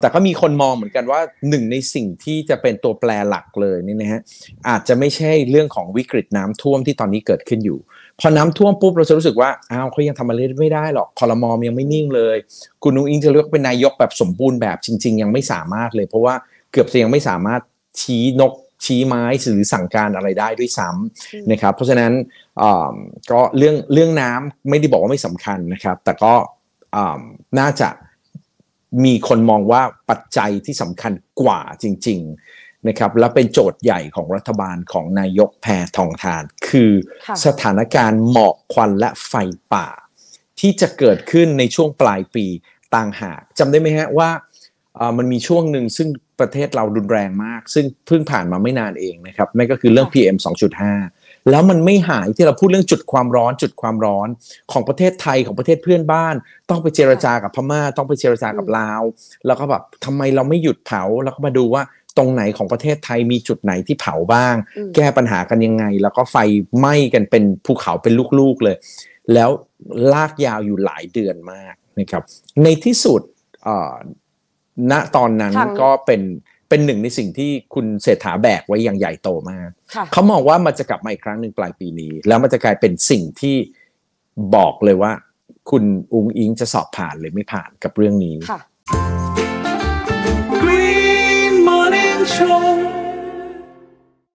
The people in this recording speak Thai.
แต่ก็มีคนมองเหมือนกันว่าหนึ่งในสิ่งที่จะเป็นตัวแปรหลักเลยนี่นะฮะอาจจะไม่ใช่เรื่องของวิกฤตน้ำท่วมที่ตอนนี้เกิดขึ้นอยู่พอน้ำท่วมปุ๊บเราจะรู้สึกว่าอ้าวเขายังทำอะไรไม่ได้หรอกคอรมอมยังไม่นิ่งเลย คุณนุ้งอิงจะเลือกเป็นนายกแบบสมบูรณ์แบบจริง ๆ ยังไม่สามารถเลย เพราะว่าเกือบจะยังไม่สามารถชี้นกชี้ไม้หรือสั่งการอะไรได้ด้วยซ้ำนะครับเพราะฉะนั้นก็เรื่องเรื่องน้ำไม่ได้บอกว่าไม่สำคัญนะครับแต่ก็น่าจะมีคนมองว่าปัจจัยที่สำคัญกว่าจริงๆนะครับและเป็นโจทย์ใหญ่ของรัฐบาลของนายกแพทองทาน คือสถานการณ์หมอกควันและไฟป่า ที่จะเกิดขึ้นในช่วงปลายปีต่างหากจำได้ไหมฮะว่ามันมีช่วงหนึ่งซึ่งประเทศเรารุนแรงมาก ซึ่งเพิ่งผ่านมาไม่นานเองนะครับนั่นก็คือเรื่อง PM 2.5แล้วมันไม่หายที่เราพูดเรื่องจุดความร้อนจุดความร้อนของประเทศไทยของประเทศเพื่อนบ้าน ต้องไปเจรจากับพม่า ต้องไปเจรจากับลาว แล้วก็แบบทำไมเราไม่หยุดเผา แล้วก็มาดูว่าตรงไหนของประเทศไทยมีจุดไหนที่เผาบ้าง แก้ปัญหากันยังไง แล้วก็ไฟไหม้กันเป็นภูเขาเป็นลูกๆเลย แล้วลากยาวอยู่หลายเดือนมากนะครับ ในที่สุดณตอนนั้นก็เป็นเป็นหนึ่งในสิ่งที่คุณเศรษฐาแบกไว้อย่างใหญ่โตมาก เขามองว่ามันจะกลับมาอีกครั้งหนึ่งปลายปีนี้ แล้วมันจะกลายเป็นสิ่งที่บอกเลยว่า คุณอุงอิงจะสอบผ่านหรือไม่ผ่านกับเรื่องนี้ Green Morning Show